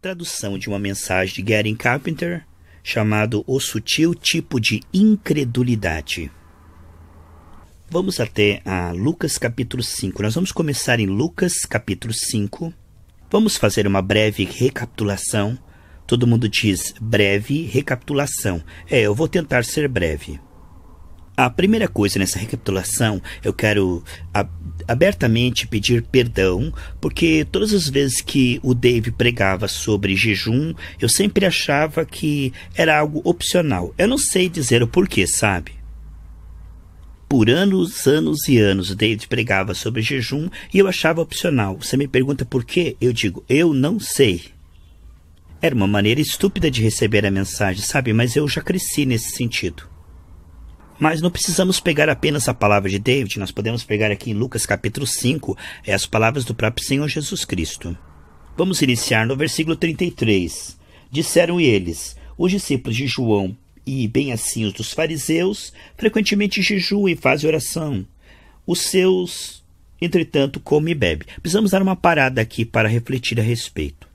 Tradução de uma mensagem de Gary Carpenter chamado O Sutil Tipo de Incredulidade. Vamos até a Lucas capítulo 5. Nós vamos começar em Lucas capítulo 5. Vamos fazer uma breve recapitulação. Todo mundo diz breve recapitulação. É, eu vou tentar ser breve. A primeira coisa nessa recapitulação, eu quero abertamente pedir perdão, porque todas as vezes que o Dave pregava sobre jejum, eu sempre achava que era algo opcional. Eu não sei dizer o porquê, sabe? Por anos, anos e anos, o David pregava sobre jejum e eu achava opcional. Você me pergunta por quê? Eu digo, eu não sei. Era uma maneira estúpida de receber a mensagem, sabe? Mas eu já cresci nesse sentido. Mas não precisamos pegar apenas a palavra de David, nós podemos pegar aqui em Lucas capítulo 5 é as palavras do próprio Senhor Jesus Cristo. Vamos iniciar no versículo 33. Disseram eles: os discípulos de João e bem assim os dos fariseus frequentemente jejuam e fazem oração. Os seus, entretanto, comem e bebem. Precisamos dar uma parada aqui para refletir a respeito.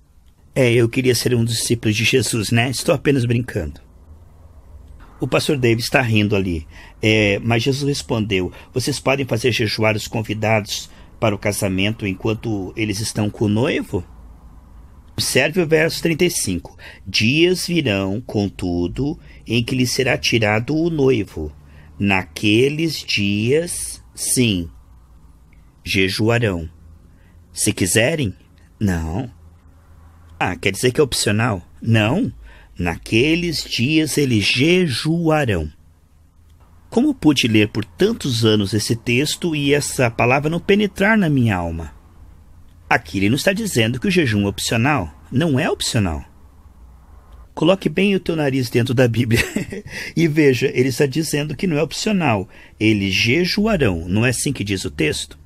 É, eu queria ser um discípulo de Jesus, né? Estou apenas brincando. O pastor David está rindo ali. É, mas Jesus respondeu: Vocês podem fazer jejuar os convidados para o casamento enquanto eles estão com o noivo? Observe o verso 35. Dias virão, contudo, em que lhe será tirado o noivo. Naqueles dias, sim, jejuarão. Se quiserem, não. Ah, quer dizer que é opcional? Não. Naqueles dias eles jejuarão. Como pude ler por tantos anos esse texto e essa palavra não penetrar na minha alma? Aqui ele não está dizendo que o jejum é opcional. Não é opcional. Coloque bem o teu nariz dentro da Bíblia e veja, ele está dizendo que não é opcional. Eles jejuarão, não é assim que diz o texto?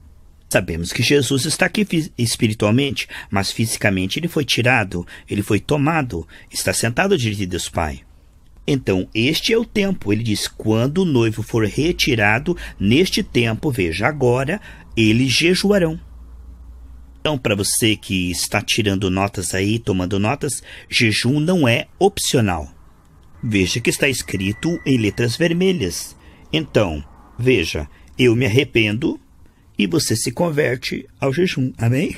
Sabemos que Jesus está aqui espiritualmente, mas fisicamente ele foi tirado, ele foi tomado, está sentado à direita de Deus Pai. Então, este é o tempo. Ele diz: quando o noivo for retirado, neste tempo, veja agora, eles jejuarão. Então, para você que está tirando notas aí, tomando notas, jejum não é opcional. Veja que está escrito em letras vermelhas. Então, veja, eu me arrependo e você se converte ao jejum. Amém?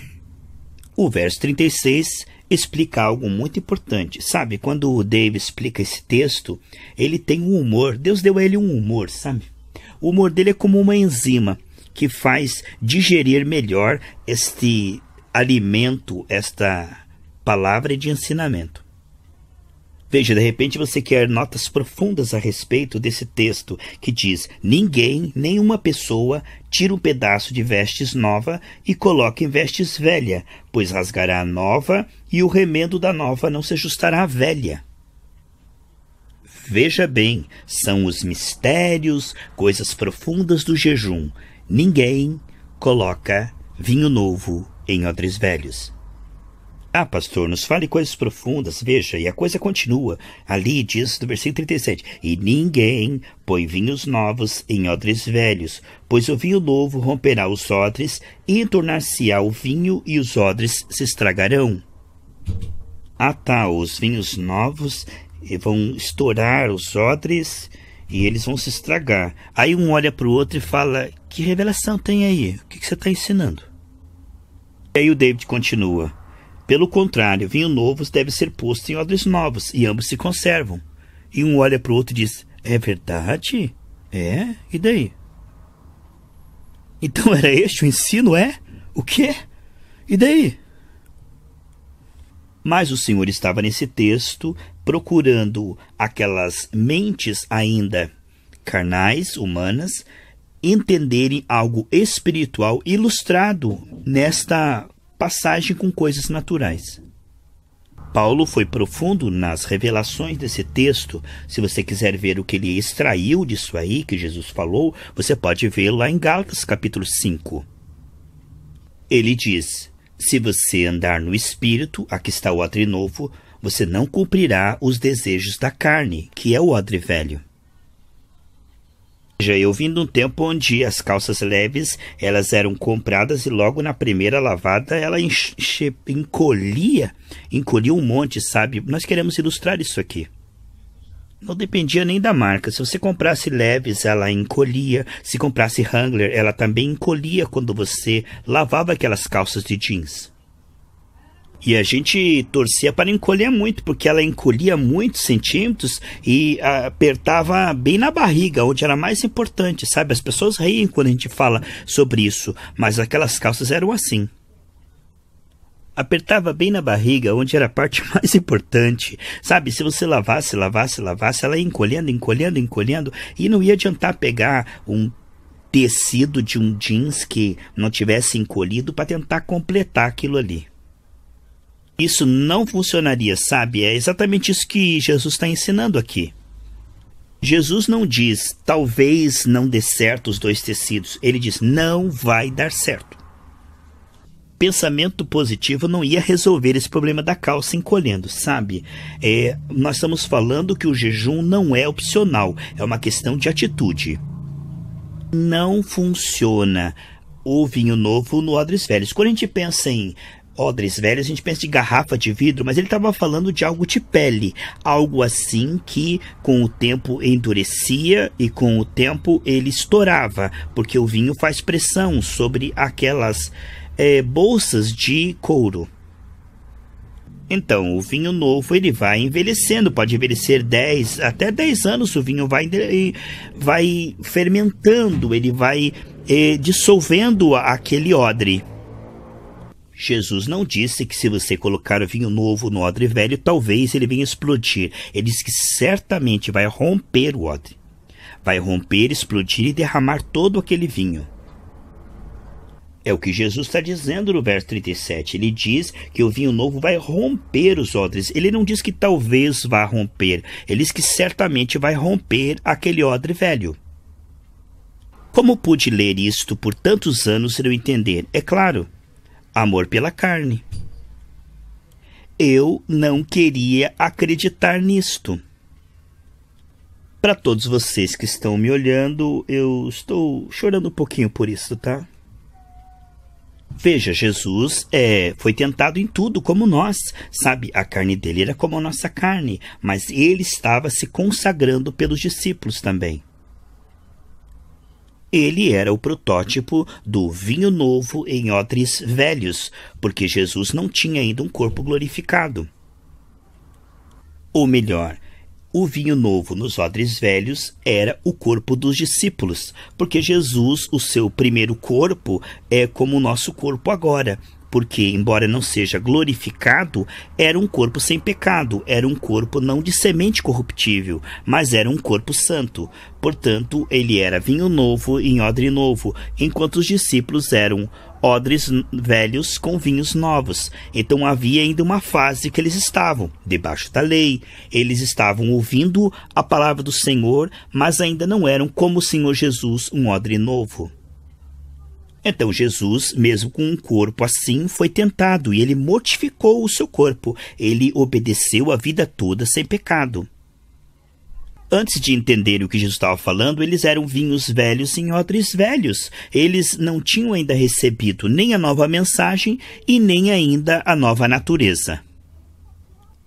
O verso 36 explica algo muito importante. Sabe, quando o Dave explica esse texto, ele tem um humor. Deus deu a ele um humor, sabe? O humor dele é como uma enzima que faz digerir melhor este alimento, esta palavra de ensinamento. Veja, de repente você quer notas profundas a respeito desse texto que diz: Ninguém, nenhuma pessoa, tira um pedaço de vestes nova e coloca em vestes velha, pois rasgará a nova e o remendo da nova não se ajustará à velha. Veja bem, são os mistérios, coisas profundas do jejum. Ninguém coloca vinho novo em odres velhos. Ah, pastor, nos fale coisas profundas, veja, e a coisa continua. Ali diz no versículo 37: E ninguém põe vinhos novos em odres velhos, pois o vinho novo romperá os odres, e tornar-se-á o vinho, e os odres se estragarão. Ah, tá, os vinhos novos vão estourar os odres e eles vão se estragar. Aí um olha para o outro e fala: Que revelação tem aí? O que, que você está ensinando? E aí o David continua. Pelo contrário, vinho novo deve ser posto em odres novos, e ambos se conservam. E um olha para o outro e diz: É verdade? É? E daí? Então era este o ensino? É? O quê? E daí? Mas o Senhor estava nesse texto procurando aquelas mentes ainda carnais, humanas, entenderem algo espiritual ilustrado nesta passagem com coisas naturais. Paulo foi profundo nas revelações desse texto. Se você quiser ver o que ele extraiu disso aí que Jesus falou, você pode ver lá em Gálatas capítulo 5. Ele diz: Se você andar no espírito, aqui está o odre novo, você não cumprirá os desejos da carne, que é o odre velho. Já eu vim de um tempo onde as calças leves elas eram compradas e logo na primeira lavada ela encolhia, encolhia um monte, sabe? Nós queremos ilustrar isso aqui. Não dependia nem da marca. Se você comprasse leves, ela encolhia. Se comprasse Wrangler, ela também encolhia quando você lavava aquelas calças de jeans. E a gente torcia para encolher muito, porque ela encolhia muitos centímetros e apertava bem na barriga, onde era mais importante, sabe? As pessoas riem quando a gente fala sobre isso, mas aquelas calças eram assim. Apertava bem na barriga, onde era a parte mais importante, sabe? Se você lavasse, lavasse, lavasse, ela ia encolhendo, encolhendo, encolhendo, e não ia adiantar pegar um tecido de um jeans que não tivesse encolhido para tentar completar aquilo ali isso não funcionaria, sabe? É exatamente isso que Jesus está ensinando aqui. Jesus não diz, talvez não dê certo os dois tecidos. Ele diz, não vai dar certo. Pensamento positivo não ia resolver esse problema da calça encolhendo, sabe? É, nós estamos falando que o jejum não é opcional, é uma questão de atitude. Não funciona o vinho novo no odres velhos. Quando a gente pensa em odres velhos, a gente pensa de garrafa de vidro, mas ele estava falando de algo de pele, algo assim que com o tempo endurecia e com o tempo ele estourava, porque o vinho faz pressão sobre aquelas é, bolsas de couro. Então, o vinho novo ele vai envelhecendo, pode envelhecer 10 até 10 anos. O vinho vai, vai fermentando, ele vai é, dissolvendo aquele odre. Jesus não disse que se você colocar vinho novo no odre velho, talvez ele venha explodir. Ele diz que certamente vai romper o odre. Vai romper, explodir e derramar todo aquele vinho. É o que Jesus está dizendo no verso 37. Ele diz que o vinho novo vai romper os odres. Ele não diz que talvez vá romper. Ele diz que certamente vai romper aquele odre velho. Como pude ler isto por tantos anos e não entender? É claro, amor pela carne. Eu não queria acreditar nisto. Para todos vocês que estão me olhando, eu estou chorando um pouquinho por isso, tá? Veja, Jesus é, foi tentado em tudo, como nós, sabe? A carne dele era como a nossa carne, mas ele estava se consagrando pelos discípulos também. Ele era o protótipo do vinho novo em odres velhos, porque Jesus não tinha ainda um corpo glorificado. Ou melhor, o vinho novo nos odres velhos era o corpo dos discípulos, porque Jesus, o seu primeiro corpo, é como o nosso corpo agora, porque, embora não seja glorificado, era um corpo sem pecado, era um corpo não de semente corruptível, mas era um corpo santo. Portanto, ele era vinho novo em odre novo, enquanto os discípulos eram odres velhos com vinhos novos. Então havia ainda uma fase que eles estavam debaixo da lei. Eles estavam ouvindo a palavra do Senhor, mas ainda não eram como o Senhor Jesus, um odre novo. Então Jesus, mesmo com um corpo assim, foi tentado e ele mortificou o seu corpo. Ele obedeceu a vida toda sem pecado. Antes de entender o que Jesus estava falando, eles eram vinhos velhos em odres velhos. Eles não tinham ainda recebido nem a nova mensagem e nem ainda a nova natureza.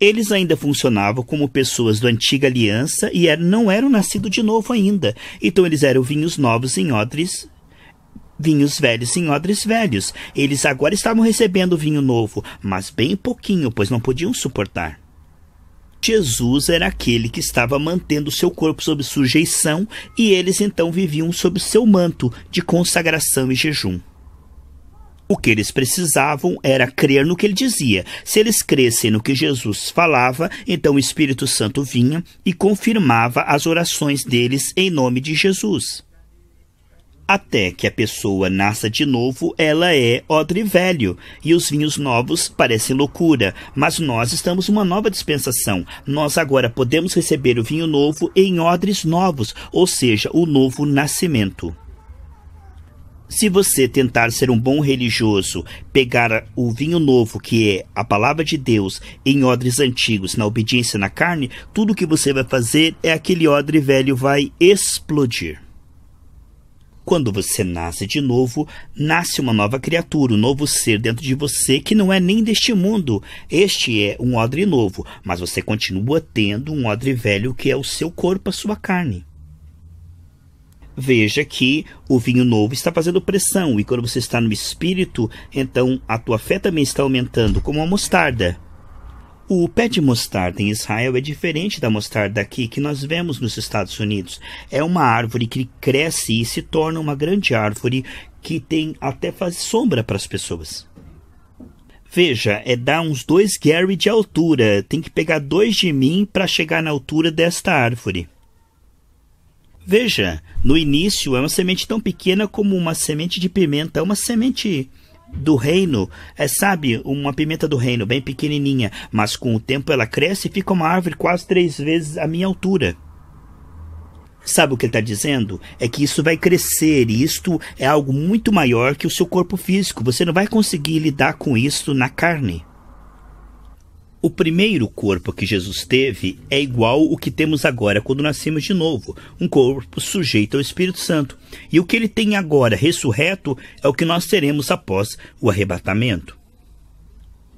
Eles ainda funcionavam como pessoas da antiga aliança e er-, não eram nascidos de novo ainda. Então eles eram vinhos novos em odres vinhos velhos em odres velhos. Eles agora estavam recebendo vinho novo, mas bem pouquinho, pois não podiam suportar. Jesus era aquele que estava mantendo seu corpo sob sujeição e eles então viviam sob seu manto de consagração e jejum. O que eles precisavam era crer no que ele dizia. Se eles crescem no que Jesus falava, então o Espírito Santo vinha e confirmava as orações deles em nome de Jesus até que a pessoa nasça de novo, ela é odre velho, e os vinhos novos parecem loucura, mas nós estamos numa nova dispensação. Nós agora podemos receber o vinho novo em odres novos, ou seja, o novo nascimento. Se você tentar ser um bom religioso, pegar o vinho novo, que é a palavra de Deus, em odres antigos, na obediência na carne, tudo o que você vai fazer é aquele odre velho vai explodir. Quando você nasce de novo, nasce uma nova criatura, um novo ser dentro de você que não é nem deste mundo. Este é um odre novo, mas você continua tendo um odre velho que é o seu corpo, a sua carne. Veja que o vinho novo está fazendo pressão, e quando você está no espírito, então a tua fé também está aumentando, como a mostarda. O pé de mostarda em Israel é diferente da mostarda aqui que nós vemos nos Estados Unidos. É uma árvore que cresce e se torna uma grande árvore que tem até faz sombra para as pessoas. Veja, é dar uns dois Gary de altura. Tem que pegar dois de mim para chegar na altura desta árvore. Veja, no início é uma semente tão pequena como uma semente de pimenta, é uma semente do reino, é, sabe, uma pimenta do reino, bem pequenininha, mas com o tempo ela cresce e fica uma árvore quase três vezes a minha altura. Sabe o que ele está dizendo? É que isso vai crescer e isto é algo muito maior que o seu corpo físico. Você não vai conseguir lidar com isso na carne. O primeiro corpo que Jesus teve é igual o que temos agora quando nascemos de novo, um corpo sujeito ao Espírito Santo. E o que ele tem agora ressurreto é o que nós teremos após o arrebatamento.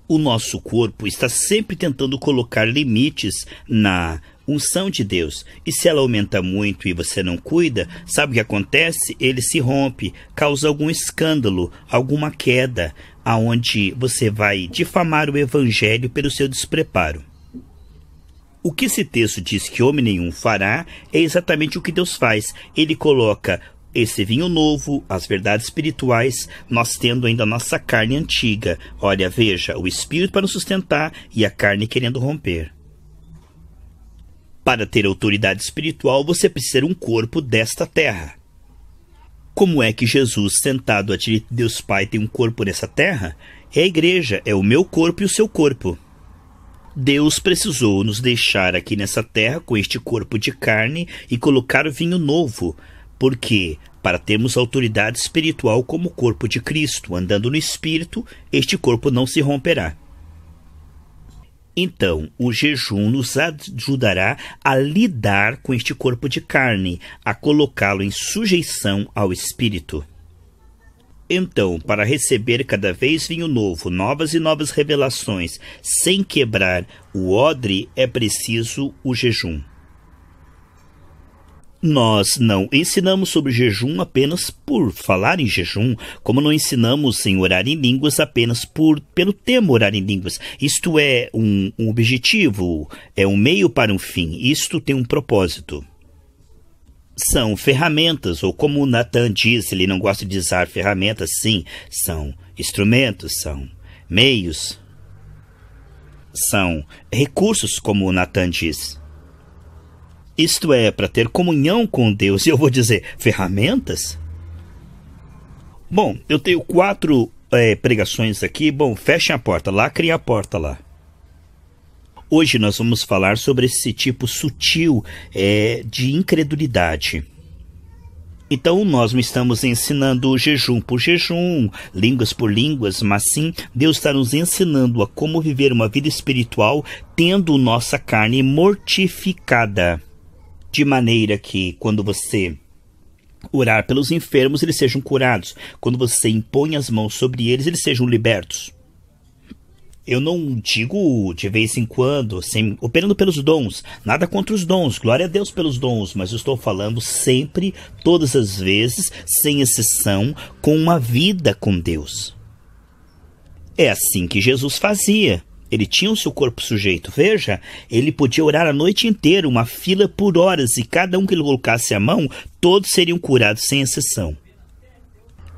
O nosso corpo está sempre tentando colocar limites na unção de Deus. E se ela aumenta muito e você não cuida, sabe o que acontece? Ele se rompe, causa algum escândalo, alguma queda aonde você vai difamar o evangelho pelo seu despreparo. O que esse texto diz que homem nenhum fará é exatamente o que Deus faz. Ele coloca esse vinho novo, as verdades espirituais, nós tendo ainda a nossa carne antiga. Olha, veja, o espírito para nos sustentar e a carne querendo romper. Para ter autoridade espiritual, você precisa ter um corpo desta terra. Como é que Jesus, sentado à direita de Deus Pai, tem um corpo nessa terra? É a igreja, é o meu corpo e o seu corpo. Deus precisou nos deixar aqui nessa terra com este corpo de carne e colocar vinho novo, porque, para termos autoridade espiritual como o corpo de Cristo, andando no espírito, este corpo não se romperá. Então, o jejum nos ajudará a lidar com este corpo de carne, a colocá-lo em sujeição ao espírito. Então, para receber cada vez vinho novo, novas e novas revelações, sem quebrar o odre, é preciso o jejum. Nós não ensinamos sobre jejum apenas por falar em jejum, como não ensinamos em orar em línguas apenas por pelo tema orar em línguas. Isto é um, um objetivo, é um meio para um fim. Isto tem um propósito são ferramentas, ou como o Nathan diz, ele não gosta de usar ferramentas, sim, são instrumentos, são meios, são recursos, como o Nathan diz isto é, para ter comunhão com Deus. E eu vou dizer, ferramentas? Bom, eu tenho quatro é, pregações aqui. Bom, fechem a porta lá, crie a porta lá. Hoje nós vamos falar sobre esse tipo sutil é, de incredulidade. Então nós não estamos ensinando jejum por jejum, línguas por línguas, mas sim Deus está nos ensinando a como viver uma vida espiritual tendo nossa carne mortificada de maneira que quando você orar pelos enfermos, eles sejam curados. Quando você impõe as mãos sobre eles, eles sejam libertos. Eu não digo de vez em quando, sem, operando pelos dons, nada contra os dons, glória a Deus pelos dons, mas eu estou falando sempre, todas as vezes, sem exceção, com uma vida com Deus. É assim que Jesus fazia. Ele tinha o seu corpo sujeito. Veja, ele podia orar a noite inteira, uma fila por horas, e cada um que ele colocasse a mão, todos seriam curados sem exceção.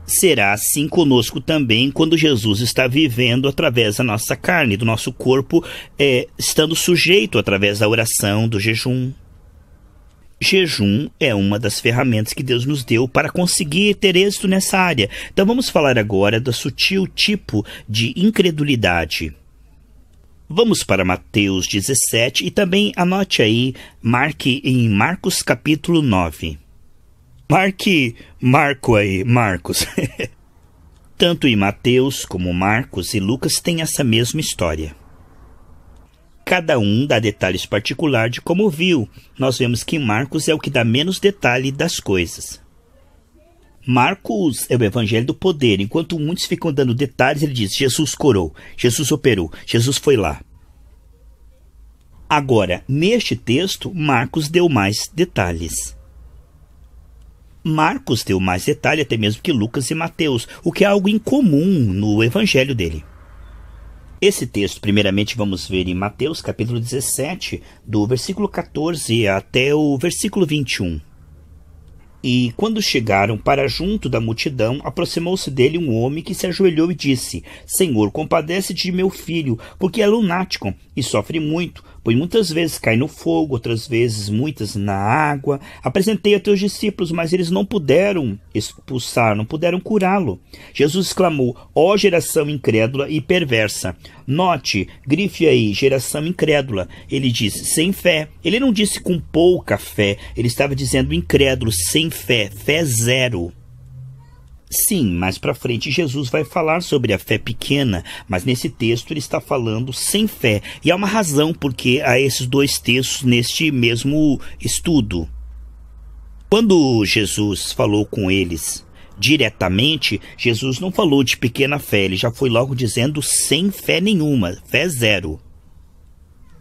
Será assim conosco também quando Jesus está vivendo através da nossa carne, do nosso corpo, é, estando sujeito através da oração, do jejum. Jejum é uma das ferramentas que Deus nos deu para conseguir ter êxito nessa área. Então vamos falar agora do sutil tipo de incredulidade. Vamos para Mateus 17 e também anote aí, marque em Marcos capítulo 9. Marque Marco aí, Marcos. Tanto em Mateus como Marcos e Lucas têm essa mesma história. Cada um dá detalhes particulares de como viu. Nós vemos que Marcos é o que dá menos detalhe das coisas. Marcos é o evangelho do poder. Enquanto muitos ficam dando detalhes, ele diz: Jesus corou, Jesus operou, Jesus foi lá. Agora, neste texto, Marcos deu mais detalhes. Marcos deu mais detalhe até mesmo que Lucas e Mateus, o que é algo incomum no evangelho dele. Esse texto, primeiramente, vamos ver em Mateus capítulo 17, do versículo 14 até o versículo 21. E quando chegaram para junto da multidão, aproximou-se dele um homem que se ajoelhou e disse: Senhor, compadece-te de meu filho, porque é lunático e sofre muito pois muitas vezes cai no fogo, outras vezes muitas na água. Apresentei a teus discípulos, mas eles não puderam expulsar, não puderam curá-lo. Jesus exclamou: Ó oh, geração incrédula e perversa. Note, grife aí, geração incrédula. Ele disse sem fé. Ele não disse com pouca fé, ele estava dizendo incrédulo, sem fé, fé zero. Sim, mais para frente Jesus vai falar sobre a fé pequena, mas nesse texto ele está falando sem fé. E há uma razão porque há esses dois textos neste mesmo estudo. Quando Jesus falou com eles diretamente, Jesus não falou de pequena fé, ele já foi logo dizendo sem fé nenhuma, fé zero.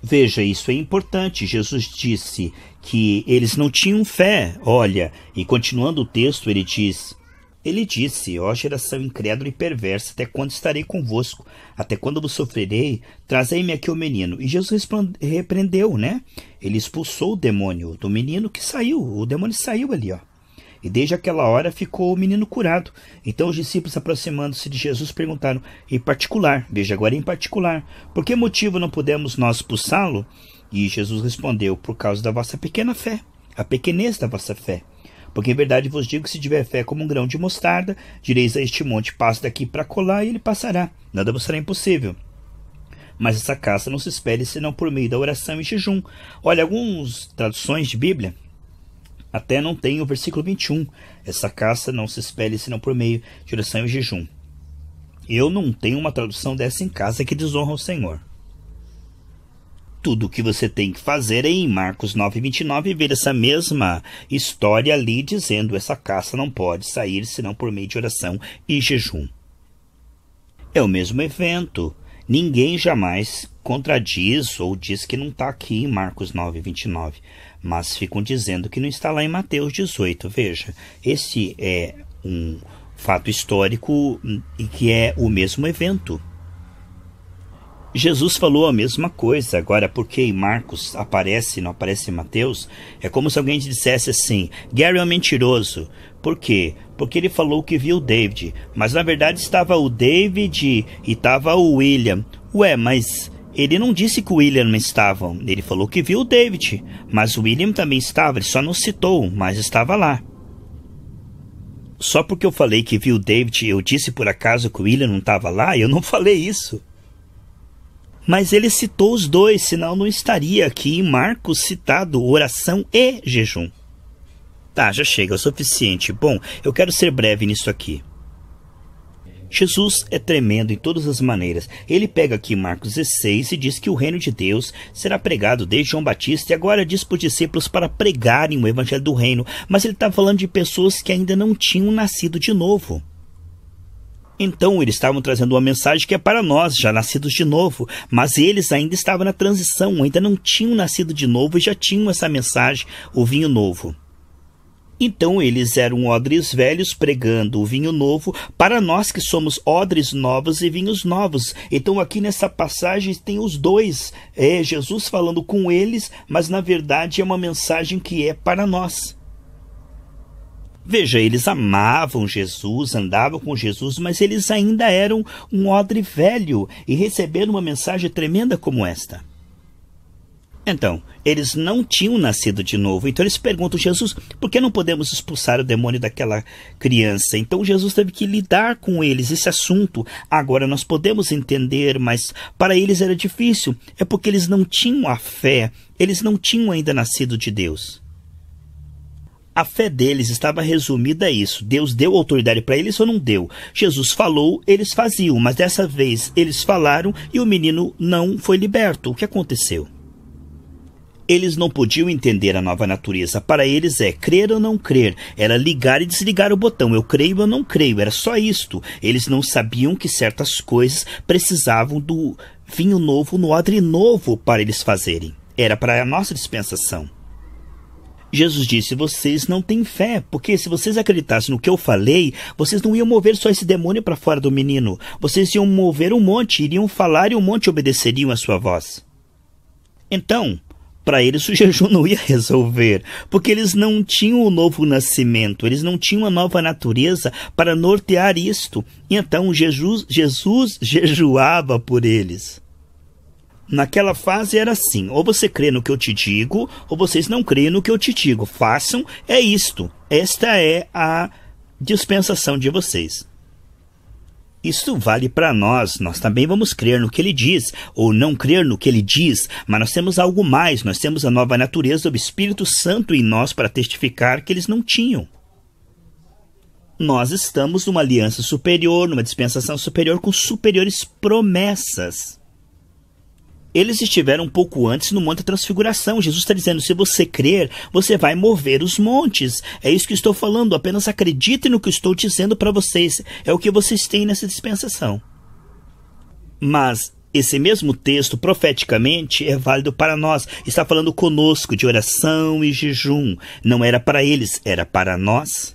Veja, isso é importante. Jesus disse que eles não tinham fé. Olha, e continuando o texto, ele diz: ele disse: Ó geração incrédula e perversa, até quando estarei convosco? Até quando vos sofrerei? Trazei-me aqui o menino. E Jesus repreendeu, né? Ele expulsou o demônio do menino que saiu. O demônio saiu ali, ó. E desde aquela hora ficou o menino curado. Então os discípulos, aproximando-se de Jesus, perguntaram: em particular, veja agora em particular, por que motivo não pudemos nós expulsá-lo? E Jesus respondeu: por causa da vossa pequena fé, a pequenez da vossa fé. Porque em verdade vos digo que se tiver fé como um grão de mostarda, direis a este monte: passe daqui para colar, e ele passará. Nada vos será impossível. Mas essa caça não se espere senão por meio da oração e jejum. Olha, algumas traduções de Bíblia até não tem o versículo 21. Essa caça não se espere senão por meio de oração e jejum. Eu não tenho uma tradução dessa em casa que desonra o Senhor tudo o que você tem que fazer é em Marcos 9:29 ver essa mesma história ali dizendo essa caça não pode sair senão por meio de oração e jejum. É o mesmo evento. Ninguém jamais contradiz ou diz que não está aqui em Marcos 9:29, mas ficam dizendo que não está lá em Mateus 18. Veja, esse é um fato histórico hum, e que é o mesmo evento. Jesus falou a mesma coisa. Agora, porque Marcos aparece, não aparece Mateus, é como se alguém dissesse assim: Gary é um mentiroso. Por quê? Porque ele falou que viu o David, mas na verdade estava o David e estava o William. Ué, mas ele não disse que o William estava. Ele falou que viu o David, mas o William também estava, ele só não citou, mas estava lá. Só porque eu falei que viu o David, eu disse por acaso que o William não estava lá? Eu não falei isso mas ele citou os dois, senão não estaria aqui em Marcos citado oração e jejum. Tá, já chega, é o suficiente. Bom, eu quero ser breve nisso aqui. Jesus é tremendo em todas as maneiras. Ele pega aqui Marcos 16 e diz que o reino de Deus será pregado desde João Batista e agora diz para os discípulos para pregarem o evangelho do reino. Mas ele está falando de pessoas que ainda não tinham nascido de novo. Então eles estavam trazendo uma mensagem que é para nós, já nascidos de novo, mas eles ainda estavam na transição, ainda não tinham nascido de novo e já tinham essa mensagem, o vinho novo. Então eles eram odres velhos pregando o vinho novo para nós que somos odres novos e vinhos novos. Então aqui nessa passagem tem os dois, é Jesus falando com eles, mas na verdade é uma mensagem que é para nós. Veja, eles amavam Jesus, andavam com Jesus, mas eles ainda eram um odre velho e receberam uma mensagem tremenda como esta. Então, eles não tinham nascido de novo. Então eles perguntam Jesus, por que não podemos expulsar o demônio daquela criança? Então Jesus teve que lidar com eles esse assunto. Agora nós podemos entender, mas para eles era difícil. É porque eles não tinham a fé, eles não tinham ainda nascido de Deus. A fé deles estava resumida a isso. Deus deu autoridade para eles ou não deu? Jesus falou, eles faziam, mas dessa vez eles falaram e o menino não foi liberto. O que aconteceu? Eles não podiam entender a nova natureza. Para eles é crer ou não crer, era ligar e desligar o botão, eu creio ou não creio, era só isto. Eles não sabiam que certas coisas precisavam do vinho novo no odre novo para eles fazerem. Era para a nossa dispensação. Jesus disse: Vocês não têm fé, porque se vocês acreditassem no que eu falei, vocês não iam mover só esse demônio para fora do menino. Vocês iam mover um monte, iriam falar e um monte obedeceriam à sua voz. Então, para eles o jejum não ia resolver, porque eles não tinham o novo nascimento, eles não tinham a nova natureza para nortear isto. E Então Jesus, Jesus jejuava por eles. Naquela fase era assim: ou você crê no que eu te digo, ou vocês não crêem no que eu te digo. Façam, é isto. Esta é a dispensação de vocês. Isso vale para nós. Nós também vamos crer no que ele diz, ou não crer no que ele diz, mas nós temos algo mais. Nós temos a nova natureza do Espírito Santo em nós para testificar que eles não tinham. Nós estamos numa aliança superior, numa dispensação superior, com superiores promessas eles estiveram um pouco antes no Monte da Transfiguração. Jesus está dizendo: se você crer, você vai mover os montes. É isso que estou falando. Apenas acredite no que estou dizendo para vocês. É o que vocês têm nessa dispensação. Mas esse mesmo texto, profeticamente, é válido para nós. Está falando conosco de oração e jejum. Não era para eles, era para nós.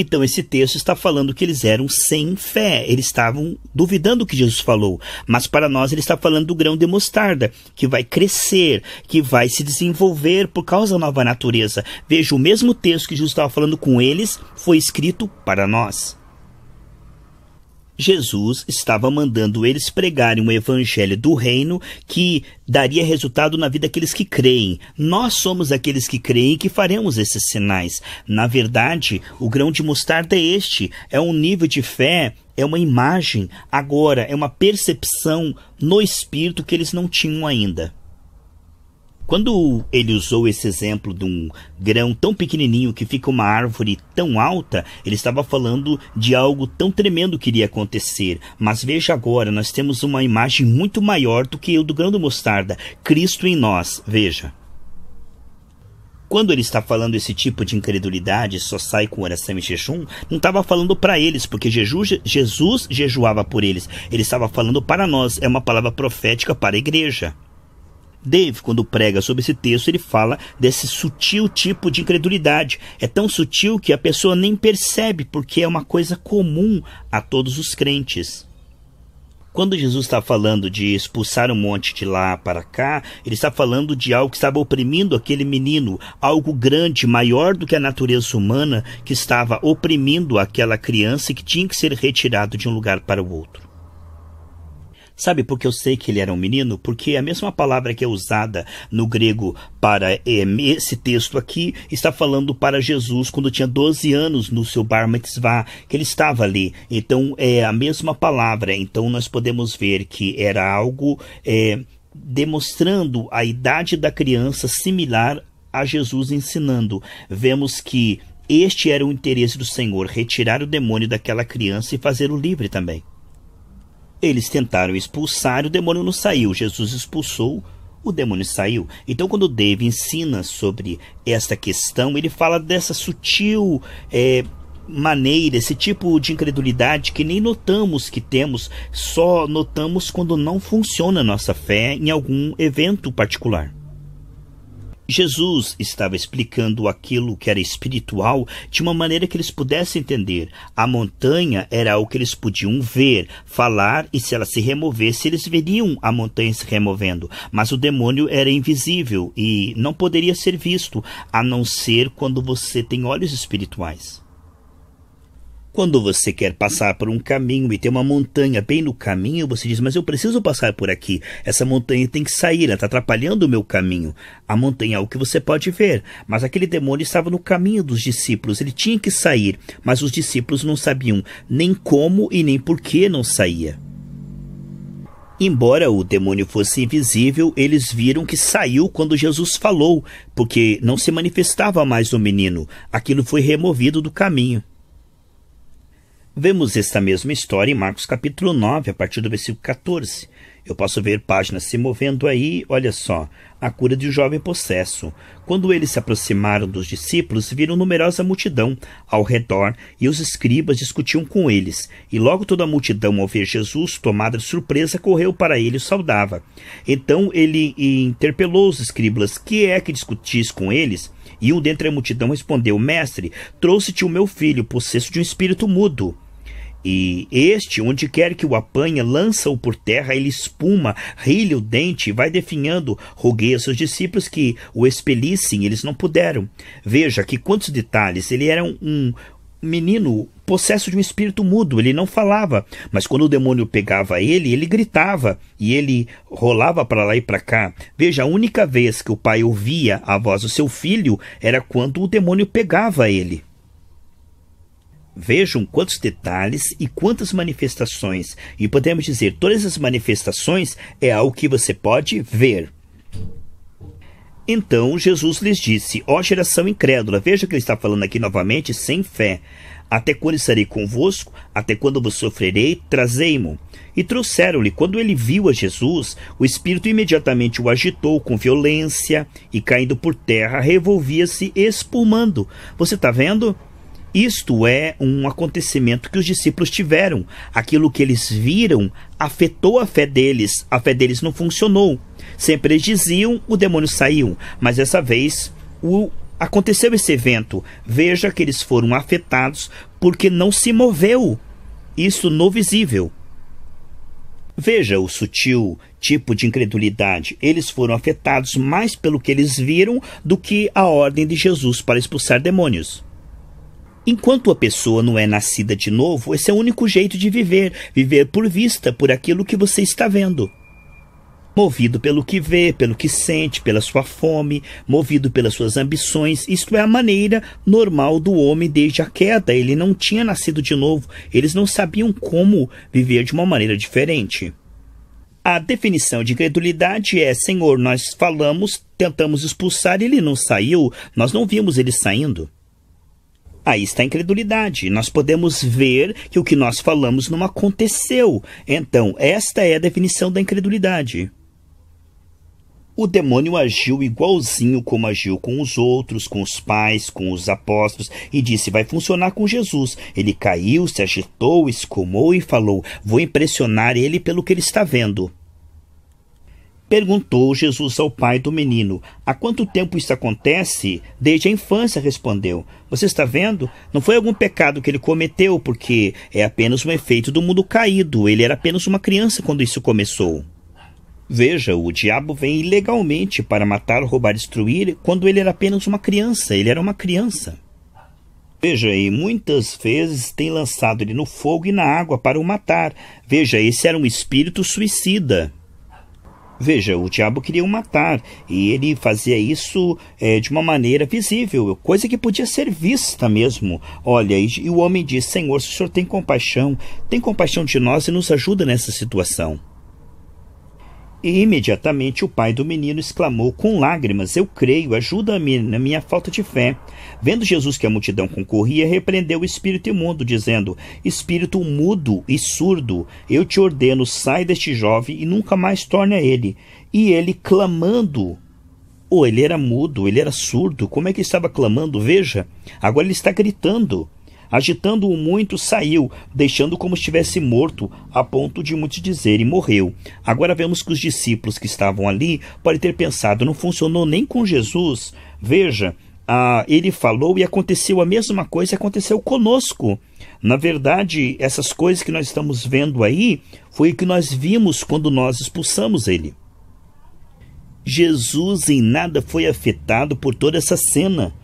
Então esse texto está falando que eles eram sem fé, eles estavam duvidando o que Jesus falou, mas para nós ele está falando do grão de mostarda, que vai crescer, que vai se desenvolver por causa da nova natureza. Veja, o mesmo texto que Jesus estava falando com eles foi escrito para nós. Jesus estava mandando eles pregarem um evangelho do reino que daria resultado na vida daqueles que creem. Nós somos aqueles que creem que faremos esses sinais. Na verdade, o grão de mostarda é este, é um nível de fé é uma imagem, agora é uma percepção no espírito que eles não tinham ainda. Quando ele usou esse exemplo de um grão tão pequenininho que fica uma árvore tão alta, ele estava falando de algo tão tremendo que iria acontecer. Mas veja agora, nós temos uma imagem muito maior do que o do grão de mostarda, Cristo em nós. Veja. Quando ele está falando esse tipo de incredulidade, só sai com oração e jejum, não estava falando para eles, porque Jesus, Jesus jejuava por eles. Ele estava falando para nós, é uma palavra profética para a igreja. Dave, quando prega sobre esse texto, ele fala desse sutil tipo de incredulidade. É tão sutil que a pessoa nem percebe, porque é uma coisa comum a todos os crentes. Quando Jesus está falando de expulsar um monte de lá para cá, ele está falando de algo que estava oprimindo aquele menino, algo grande, maior do que a natureza humana, que estava oprimindo aquela criança e que tinha que ser retirado de um lugar para o outro. Sabe por que eu sei que ele era um menino? Porque a mesma palavra que é usada no grego para esse texto aqui está falando para Jesus quando tinha 12 anos no seu bar mitzvah, que ele estava ali. Então é a mesma palavra. Então nós podemos ver que era algo é, demonstrando a idade da criança similar a Jesus ensinando. Vemos que este era o interesse do Senhor, retirar o demônio daquela criança e fazer o livre também. Eles tentaram expulsar e o demônio não saiu. Jesus expulsou, o demônio saiu. Então, quando Dave ensina sobre esta questão, ele fala dessa sutil é, maneira, esse tipo de incredulidade que nem notamos que temos, só notamos quando não funciona a nossa fé em algum evento particular. Jesus estava explicando aquilo que era espiritual de uma maneira que eles pudessem entender. A montanha era o que eles podiam ver, falar, e se ela se removesse, eles veriam a montanha se removendo. Mas o demônio era invisível e não poderia ser visto, a não ser quando você tem olhos espirituais. Quando você quer passar por um caminho e tem uma montanha bem no caminho, você diz: Mas eu preciso passar por aqui. Essa montanha tem que sair, ela né? está atrapalhando o meu caminho. A montanha é o que você pode ver, mas aquele demônio estava no caminho dos discípulos, ele tinha que sair, mas os discípulos não sabiam nem como e nem por que não saía. Embora o demônio fosse invisível, eles viram que saiu quando Jesus falou, porque não se manifestava mais o menino. Aquilo foi removido do caminho. Vemos esta mesma história em Marcos capítulo 9, a partir do versículo 14. Eu posso ver páginas se movendo aí, olha só, a cura de um jovem possesso. Quando eles se aproximaram dos discípulos, viram numerosa multidão ao redor e os escribas discutiam com eles. E logo toda a multidão, ao ver Jesus, tomada de surpresa, correu para ele e o saudava. Então ele interpelou os escribas: Que é que discutis com eles? E um dentre a multidão respondeu: Mestre, trouxe-te o meu filho, possesso de um espírito mudo. E este, onde quer que o apanha, lança-o por terra, ele espuma, rilha o dente, vai definhando. Roguei a seus discípulos que o expelissem, eles não puderam. Veja que quantos detalhes. Ele era um, um menino possesso de um espírito mudo, ele não falava, mas quando o demônio pegava ele, ele gritava e ele rolava para lá e para cá. Veja, a única vez que o pai ouvia a voz do seu filho era quando o demônio pegava ele. Vejam quantos detalhes e quantas manifestações. E podemos dizer, todas as manifestações é algo que você pode ver. Então Jesus lhes disse: Ó geração incrédula, veja que ele está falando aqui novamente sem fé. Até quando estarei convosco? Até quando vos sofrerei? Trazei-mo. E trouxeram-lhe. Quando ele viu a Jesus, o espírito imediatamente o agitou com violência e, caindo por terra, revolvia-se espumando. Você está vendo? Isto é um acontecimento que os discípulos tiveram. Aquilo que eles viram afetou a fé deles. A fé deles não funcionou. Sempre eles diziam, o demônio saiu. Mas dessa vez, o... aconteceu esse evento. Veja que eles foram afetados porque não se moveu. Isso no visível. Veja o sutil tipo de incredulidade. Eles foram afetados mais pelo que eles viram do que a ordem de Jesus para expulsar demônios. Enquanto a pessoa não é nascida de novo, esse é o único jeito de viver viver por vista, por aquilo que você está vendo. Movido pelo que vê, pelo que sente, pela sua fome, movido pelas suas ambições, isto é a maneira normal do homem desde a queda. Ele não tinha nascido de novo, eles não sabiam como viver de uma maneira diferente. A definição de incredulidade é: Senhor, nós falamos, tentamos expulsar, ele não saiu, nós não vimos ele saindo. Aí está a incredulidade. Nós podemos ver que o que nós falamos não aconteceu. Então, esta é a definição da incredulidade. O demônio agiu igualzinho como agiu com os outros, com os pais, com os apóstolos, e disse: Vai funcionar com Jesus. Ele caiu, se agitou, escumou e falou: Vou impressionar ele pelo que ele está vendo. Perguntou Jesus ao pai do menino: Há quanto tempo isso acontece? Desde a infância, respondeu. Você está vendo? Não foi algum pecado que ele cometeu, porque é apenas um efeito do mundo caído. Ele era apenas uma criança quando isso começou. Veja, o diabo vem ilegalmente para matar, roubar, destruir, quando ele era apenas uma criança. Ele era uma criança. Veja, aí, muitas vezes tem lançado ele no fogo e na água para o matar. Veja, esse era um espírito suicida. Veja, o diabo queria o matar e ele fazia isso é, de uma maneira visível, coisa que podia ser vista mesmo. Olha, e, e o homem diz: Senhor, se o senhor tem compaixão, tem compaixão de nós e nos ajuda nessa situação. E imediatamente o pai do menino exclamou com lágrimas: Eu creio, ajuda-me na minha falta de fé. Vendo Jesus que a multidão concorria, repreendeu o espírito imundo, dizendo: Espírito mudo e surdo, eu te ordeno, sai deste jovem e nunca mais torne a ele. E ele, clamando, ou oh, ele era mudo, ele era surdo, como é que estava clamando? Veja, agora ele está gritando. Agitando-o muito, saiu, deixando como estivesse morto, a ponto de muitos dizerem morreu. Agora vemos que os discípulos que estavam ali podem ter pensado: não funcionou nem com Jesus. Veja, ah, ele falou e aconteceu a mesma coisa que aconteceu conosco. Na verdade, essas coisas que nós estamos vendo aí foi o que nós vimos quando nós expulsamos ele. Jesus em nada foi afetado por toda essa cena.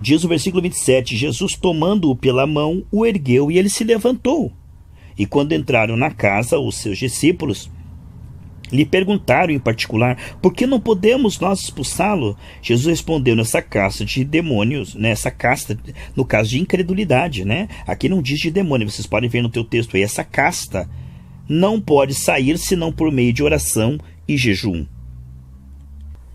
Diz o versículo 27: Jesus, tomando-o pela mão, o ergueu e ele se levantou. E quando entraram na casa, os seus discípulos lhe perguntaram em particular: Por que não podemos nós expulsá-lo? Jesus respondeu: Nessa casta de demônios, nessa né? casta, no caso de incredulidade, né? Aqui não diz de demônio, vocês podem ver no teu texto aí, essa casta não pode sair senão por meio de oração e jejum.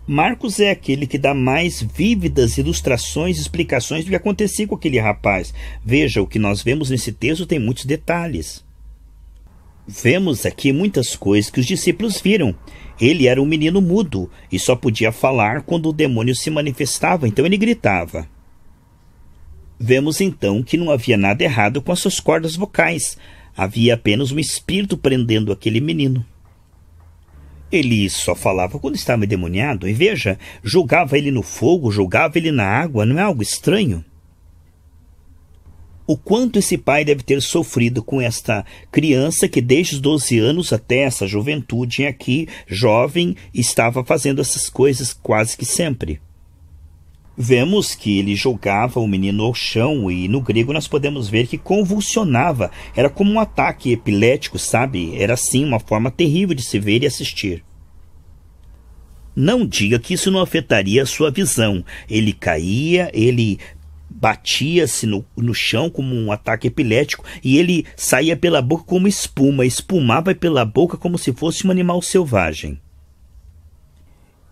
Marcos é aquele que dá mais vívidas ilustrações explicações do que acontecia com aquele rapaz. Veja, o que nós vemos nesse texto tem muitos detalhes. Vemos aqui muitas coisas que os discípulos viram. Ele era um menino mudo e só podia falar quando o demônio se manifestava, então ele gritava. Vemos então que não havia nada errado com as suas cordas vocais. Havia apenas um espírito prendendo aquele menino. Ele só falava quando estava endemoniado, e veja, julgava ele no fogo, julgava ele na água, não é algo estranho? O quanto esse pai deve ter sofrido com esta criança que, desde os 12 anos até essa juventude aqui, jovem, estava fazendo essas coisas quase que sempre. Vemos que ele jogava o menino ao chão e no grego nós podemos ver que convulsionava. Era como um ataque epilético, sabe? Era sim uma forma terrível de se ver e assistir. Não diga que isso não afetaria a sua visão. Ele caía, ele batia-se no, no chão como um ataque epilético e ele saía pela boca como espuma, espumava pela boca como se fosse um animal selvagem.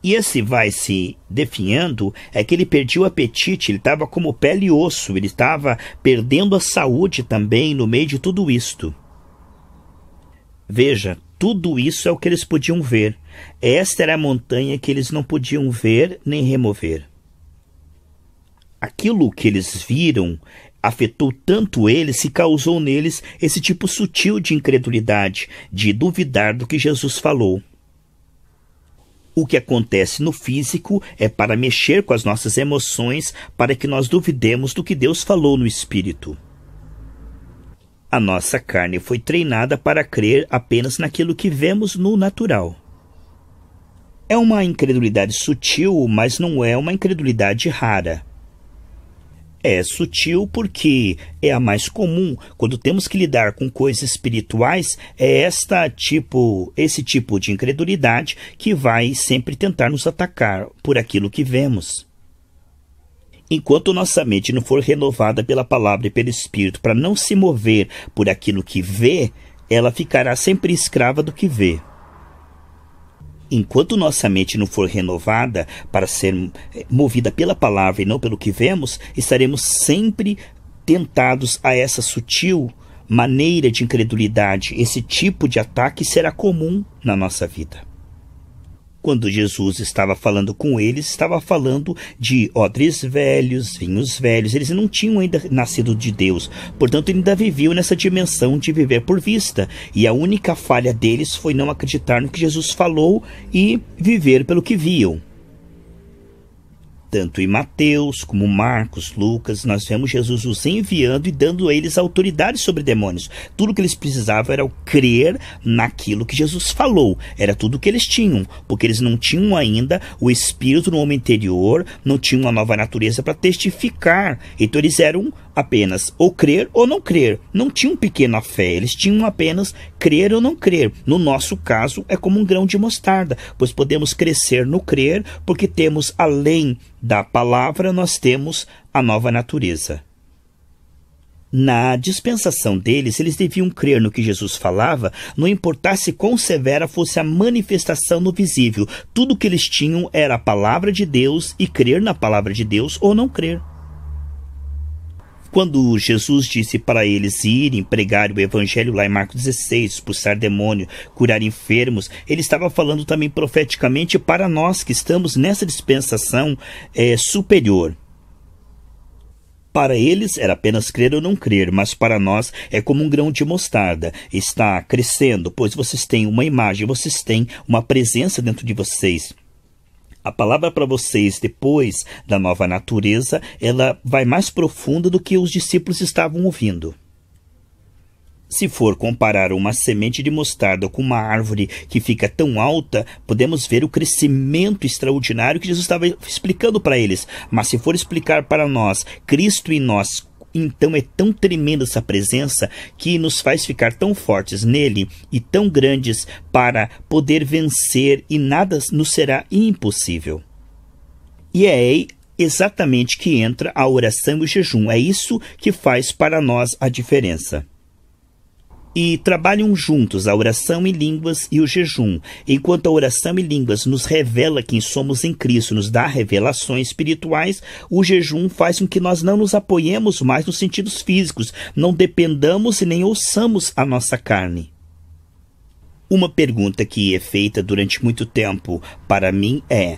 E esse vai se definhando é que ele perdeu o apetite, ele estava como pele e osso, ele estava perdendo a saúde também no meio de tudo isto. Veja, tudo isso é o que eles podiam ver. Esta era a montanha que eles não podiam ver nem remover. Aquilo que eles viram afetou tanto eles e causou neles esse tipo sutil de incredulidade, de duvidar do que Jesus falou. O que acontece no físico é para mexer com as nossas emoções para que nós duvidemos do que Deus falou no espírito. A nossa carne foi treinada para crer apenas naquilo que vemos no natural. É uma incredulidade sutil, mas não é uma incredulidade rara. É sutil porque é a mais comum. Quando temos que lidar com coisas espirituais, é esta tipo, esse tipo de incredulidade que vai sempre tentar nos atacar por aquilo que vemos. Enquanto nossa mente não for renovada pela palavra e pelo espírito para não se mover por aquilo que vê, ela ficará sempre escrava do que vê enquanto nossa mente não for renovada para ser eh, movida pela palavra e não pelo que vemos, estaremos sempre tentados a essa sutil maneira de incredulidade. Esse tipo de ataque será comum na nossa vida. Quando Jesus estava falando com eles, estava falando de odres velhos, vinhos velhos. Eles não tinham ainda nascido de Deus, portanto, ainda viviam nessa dimensão de viver por vista. E a única falha deles foi não acreditar no que Jesus falou e viver pelo que viam. Tanto em Mateus, como Marcos, Lucas, nós vemos Jesus os enviando e dando a eles autoridade sobre demônios. Tudo que eles precisavam era o crer naquilo que Jesus falou. Era tudo que eles tinham, porque eles não tinham ainda o espírito no homem interior, não tinham uma nova natureza para testificar. Então eles eram apenas ou crer ou não crer. Não tinham pequena fé, eles tinham apenas crer ou não crer. No nosso caso, é como um grão de mostarda, pois podemos crescer no crer, porque temos, além da palavra, nós temos a nova natureza. Na dispensação deles, eles deviam crer no que Jesus falava, não importasse quão severa fosse a manifestação no visível. Tudo que eles tinham era a palavra de Deus e crer na palavra de Deus ou não crer. Quando Jesus disse para eles irem pregar o evangelho lá em Marcos 16, expulsar demônio, curar enfermos, ele estava falando também profeticamente para nós que estamos nessa dispensação é, superior. Para eles era apenas crer ou não crer, mas para nós é como um grão de mostarda. Está crescendo, pois vocês têm uma imagem, vocês têm uma presença dentro de vocês. A palavra para vocês depois da nova natureza, ela vai mais profunda do que os discípulos estavam ouvindo. Se for comparar uma semente de mostarda com uma árvore que fica tão alta, podemos ver o crescimento extraordinário que Jesus estava explicando para eles. Mas se for explicar para nós Cristo em nós então é tão tremenda essa presença que nos faz ficar tão fortes nele e tão grandes para poder vencer e nada nos será impossível. E é aí exatamente que entra a oração e o jejum. É isso que faz para nós a diferença e trabalham juntos a oração em línguas e o jejum. Enquanto a oração em línguas nos revela quem somos em Cristo, nos dá revelações espirituais, o jejum faz com que nós não nos apoiemos mais nos sentidos físicos, não dependamos e nem ouçamos a nossa carne. Uma pergunta que é feita durante muito tempo para mim é: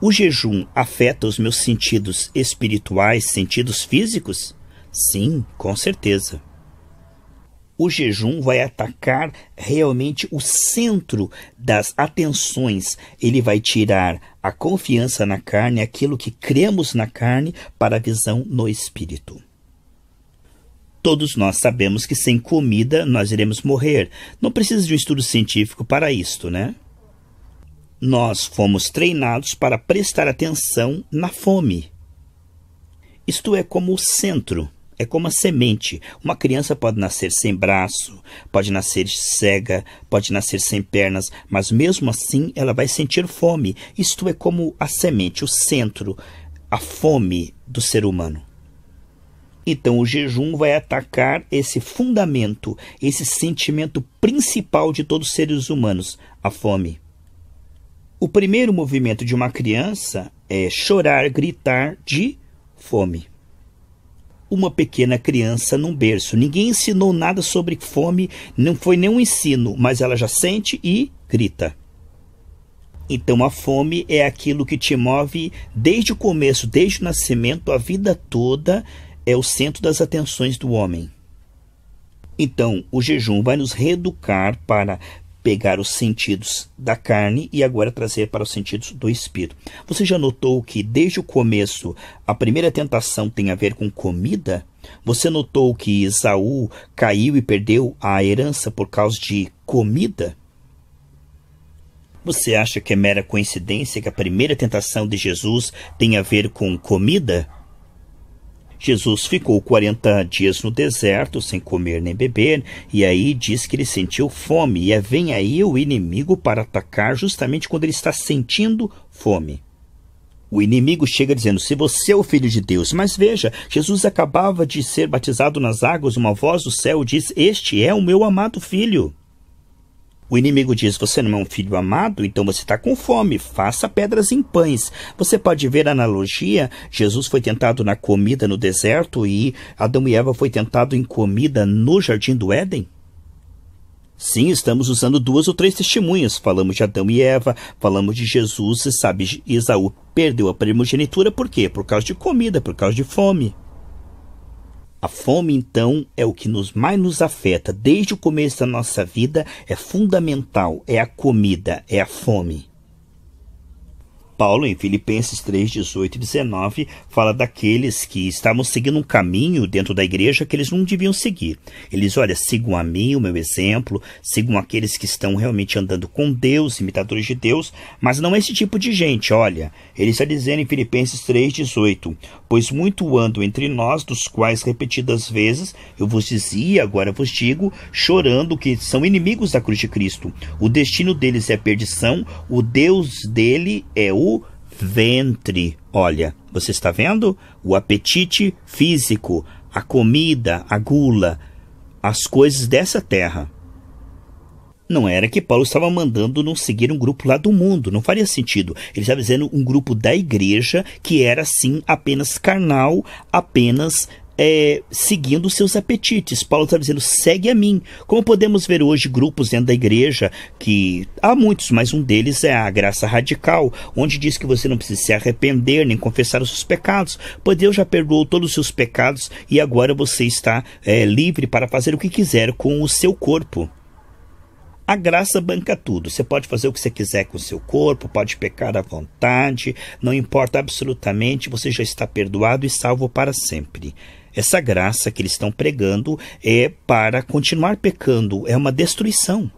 o jejum afeta os meus sentidos espirituais, sentidos físicos? Sim, com certeza o jejum vai atacar realmente o centro das atenções. Ele vai tirar a confiança na carne, aquilo que cremos na carne, para a visão no espírito. Todos nós sabemos que sem comida nós iremos morrer. Não precisa de um estudo científico para isto, né? Nós fomos treinados para prestar atenção na fome. Isto é como o centro é como a semente. Uma criança pode nascer sem braço, pode nascer cega, pode nascer sem pernas, mas mesmo assim ela vai sentir fome. Isto é como a semente, o centro, a fome do ser humano. Então o jejum vai atacar esse fundamento, esse sentimento principal de todos os seres humanos, a fome. O primeiro movimento de uma criança é chorar, gritar de fome uma pequena criança num berço. Ninguém ensinou nada sobre fome, não foi nenhum ensino, mas ela já sente e grita. Então a fome é aquilo que te move desde o começo, desde o nascimento, a vida toda é o centro das atenções do homem. Então, o jejum vai nos reeducar para pegar os sentidos da carne e agora trazer para os sentidos do espírito. Você já notou que desde o começo a primeira tentação tem a ver com comida? Você notou que Esaú caiu e perdeu a herança por causa de comida? Você acha que é mera coincidência que a primeira tentação de Jesus tem a ver com comida? Jesus ficou 40 dias no deserto, sem comer nem beber, e aí diz que ele sentiu fome, e é vem aí o inimigo para atacar justamente quando ele está sentindo fome. O inimigo chega dizendo: Se você é o filho de Deus. Mas veja, Jesus acabava de ser batizado nas águas, uma voz do céu diz: Este é o meu amado filho. O inimigo diz: Você não é um filho amado? Então você está com fome, faça pedras em pães. Você pode ver a analogia: Jesus foi tentado na comida no deserto e Adão e Eva foi tentado em comida no jardim do Éden? Sim, estamos usando duas ou três testemunhas. Falamos de Adão e Eva, falamos de Jesus e sabe, Isaú perdeu a primogenitura por quê? Por causa de comida, por causa de fome. A fome, então, é o que nos mais nos afeta desde o começo da nossa vida, é fundamental, é a comida, é a fome. Paulo, em Filipenses 3, 18 e 19, fala daqueles que estavam seguindo um caminho dentro da igreja que eles não deviam seguir. Eles, olha, sigam a mim, o meu exemplo, sigam aqueles que estão realmente andando com Deus, imitadores de Deus, mas não esse tipo de gente, olha. Ele está dizendo em Filipenses 3, 18: Pois muito ando entre nós, dos quais repetidas vezes eu vos dizia, agora vos digo, chorando que são inimigos da cruz de Cristo. O destino deles é perdição, o Deus dele é o ventre. Olha, você está vendo? O apetite físico, a comida, a gula, as coisas dessa terra. Não era que Paulo estava mandando não seguir um grupo lá do mundo, não faria sentido. Ele estava dizendo um grupo da igreja que era sim apenas carnal, apenas é, seguindo seus apetites. Paulo está dizendo, segue a mim. Como podemos ver hoje grupos dentro da igreja, que há muitos, mas um deles é a graça radical, onde diz que você não precisa se arrepender nem confessar os seus pecados, pois Deus já perdoou todos os seus pecados e agora você está é, livre para fazer o que quiser com o seu corpo. A graça banca tudo. Você pode fazer o que você quiser com o seu corpo, pode pecar à vontade, não importa absolutamente, você já está perdoado e salvo para sempre. Essa graça que eles estão pregando é para continuar pecando, é uma destruição.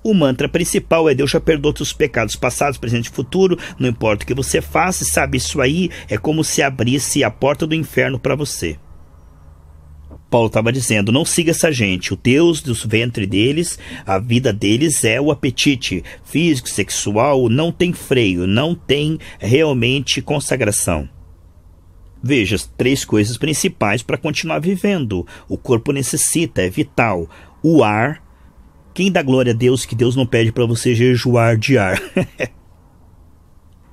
O mantra principal é Deus já perdoou os pecados passados, presente e futuro, não importa o que você faça, sabe isso aí é como se abrisse a porta do inferno para você. Paulo estava dizendo: não siga essa gente. O Deus do ventre deles, a vida deles é o apetite físico, sexual, não tem freio, não tem realmente consagração. Veja, três coisas principais para continuar vivendo. O corpo necessita, é vital. O ar. Quem dá glória a Deus que Deus não pede para você jejuar de ar?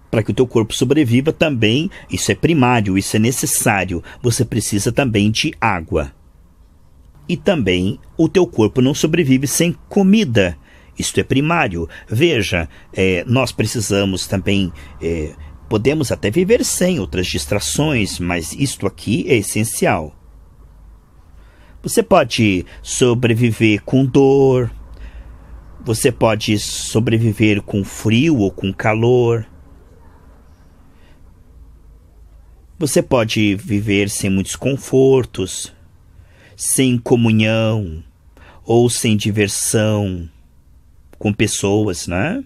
para que o teu corpo sobreviva também, isso é primário, isso é necessário. Você precisa também de água. E também o teu corpo não sobrevive sem comida. Isto é primário. Veja, é, nós precisamos também é, Podemos até viver sem outras distrações, mas isto aqui é essencial. Você pode sobreviver com dor, você pode sobreviver com frio ou com calor. Você pode viver sem muitos confortos, sem comunhão ou sem diversão com pessoas, né?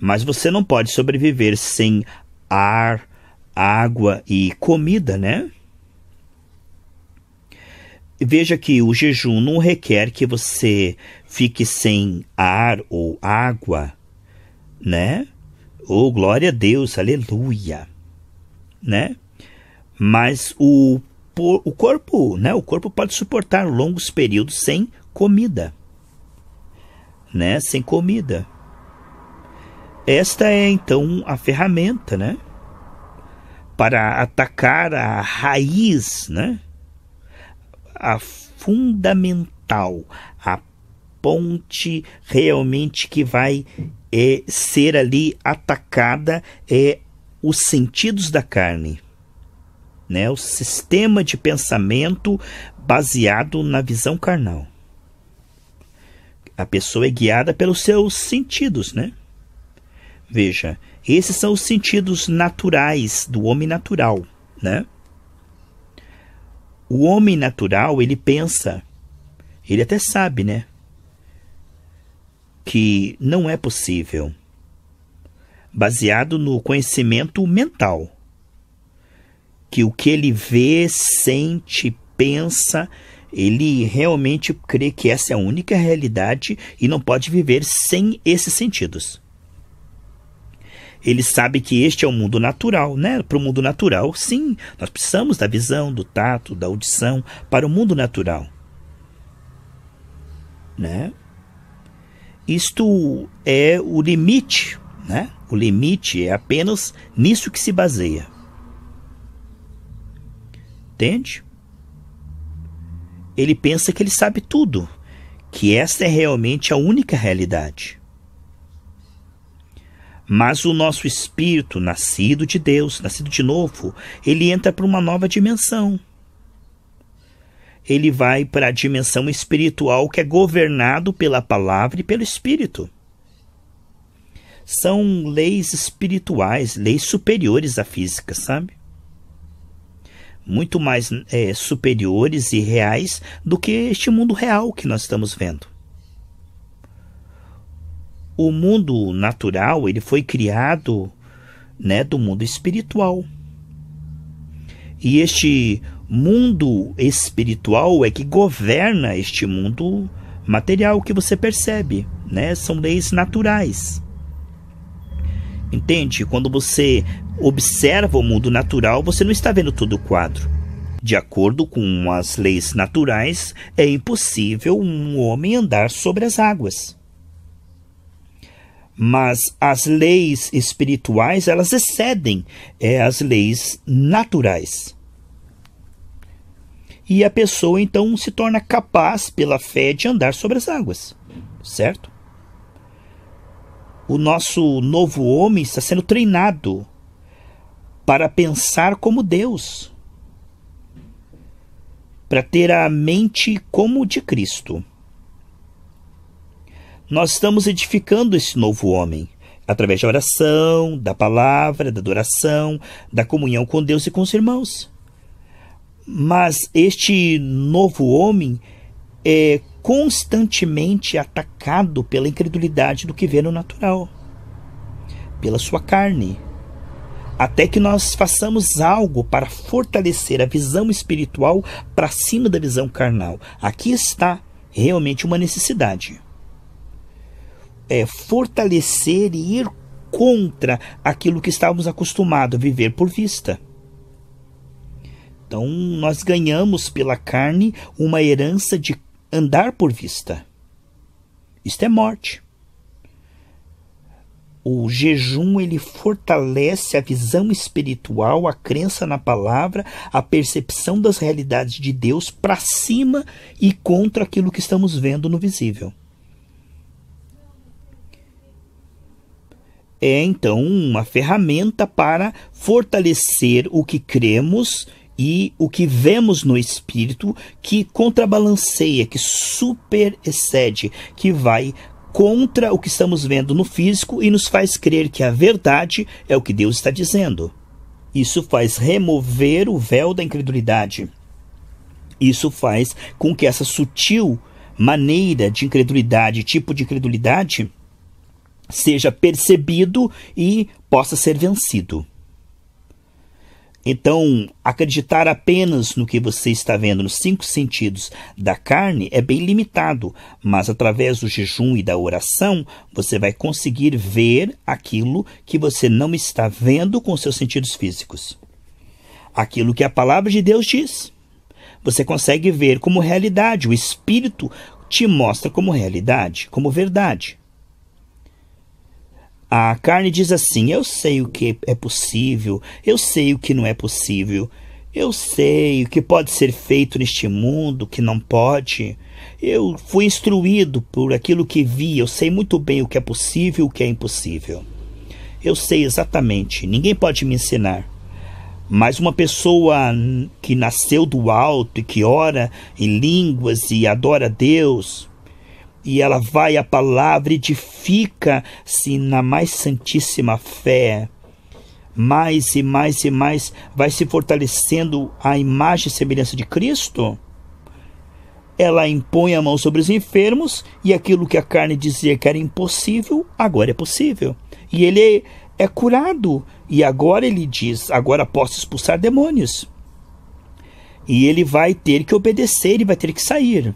Mas você não pode sobreviver sem ar, água e comida, né? Veja que o jejum não requer que você fique sem ar ou água, né? Oh, glória a Deus, aleluia, né? Mas o, o corpo, né? O corpo pode suportar longos períodos sem comida, né? Sem comida. Esta é então a ferramenta, né? Para atacar a raiz, né? A fundamental, a ponte realmente que vai é, ser ali atacada é os sentidos da carne, né? O sistema de pensamento baseado na visão carnal. A pessoa é guiada pelos seus sentidos, né? Veja, esses são os sentidos naturais do homem natural, né? O homem natural, ele pensa, ele até sabe, né? Que não é possível. Baseado no conhecimento mental. Que o que ele vê, sente, pensa, ele realmente crê que essa é a única realidade e não pode viver sem esses sentidos. Ele sabe que este é o mundo natural, né? Para o mundo natural, sim, nós precisamos da visão, do tato, da audição para o mundo natural, né? Isto é o limite, né? O limite é apenas nisso que se baseia. Entende? Ele pensa que ele sabe tudo, que esta é realmente a única realidade. Mas o nosso espírito, nascido de Deus, nascido de novo, ele entra para uma nova dimensão. Ele vai para a dimensão espiritual que é governado pela palavra e pelo espírito. São leis espirituais, leis superiores à física, sabe? Muito mais é, superiores e reais do que este mundo real que nós estamos vendo o mundo natural ele foi criado né, do mundo espiritual. E este mundo espiritual é que governa este mundo material que você percebe, né? São leis naturais. Entende? Quando você observa o mundo natural, você não está vendo todo o quadro. De acordo com as leis naturais, é impossível um homem andar sobre as águas mas as leis espirituais elas excedem é, as leis naturais. E a pessoa então se torna capaz pela fé de andar sobre as águas, certo? O nosso novo homem está sendo treinado para pensar como Deus, para ter a mente como de Cristo nós estamos edificando esse novo homem através da oração, da palavra, da adoração, da comunhão com Deus e com os irmãos. Mas este novo homem é constantemente atacado pela incredulidade do que vê no natural, pela sua carne. Até que nós façamos algo para fortalecer a visão espiritual para cima da visão carnal. Aqui está realmente uma necessidade é, fortalecer e ir contra aquilo que estávamos acostumados a viver por vista. Então, nós ganhamos pela carne uma herança de andar por vista. Isto é morte. O jejum ele fortalece a visão espiritual, a crença na palavra, a percepção das realidades de Deus para cima e contra aquilo que estamos vendo no visível. é então uma ferramenta para fortalecer o que cremos e o que vemos no espírito que contrabalanceia, que super excede, que vai contra o que estamos vendo no físico e nos faz crer que a verdade é o que Deus está dizendo. Isso faz remover o véu da incredulidade. Isso faz com que essa sutil maneira de incredulidade, tipo de incredulidade, seja percebido e possa ser vencido. Então, acreditar apenas no que você está vendo nos cinco sentidos da carne é bem limitado, mas através do jejum e da oração você vai conseguir ver aquilo que você não está vendo com seus sentidos físicos. Aquilo que a palavra de Deus diz. Você consegue ver como realidade, o Espírito te mostra como realidade, como verdade. A carne diz assim: eu sei o que é possível, eu sei o que não é possível, eu sei o que pode ser feito neste mundo, que não pode. Eu fui instruído por aquilo que vi, eu sei muito bem o que é possível e o que é impossível. Eu sei exatamente, ninguém pode me ensinar. Mas uma pessoa que nasceu do alto e que ora em línguas e adora a Deus, e ela vai à palavra, edifica-se na mais santíssima fé. Mais e mais e mais vai se fortalecendo a imagem e semelhança de Cristo. Ela impõe a mão sobre os enfermos e aquilo que a carne dizia que era impossível, agora é possível. E ele é curado. E agora ele diz: agora posso expulsar demônios. E ele vai ter que obedecer, ele vai ter que sair.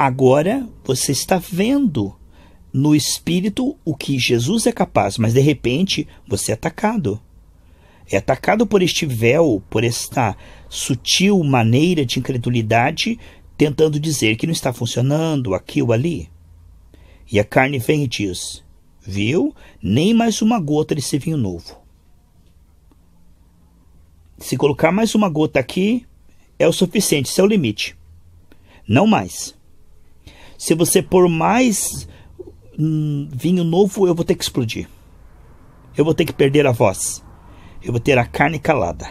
Agora você está vendo no espírito o que Jesus é capaz, mas de repente você é atacado. É atacado por este véu, por esta sutil maneira de incredulidade, tentando dizer que não está funcionando aqui ou ali. E a carne vem e diz: Viu? Nem mais uma gota desse vinho novo. Se colocar mais uma gota aqui, é o suficiente, isso é o limite. Não mais se você pôr mais hum, vinho novo, eu vou ter que explodir. Eu vou ter que perder a voz. Eu vou ter a carne calada.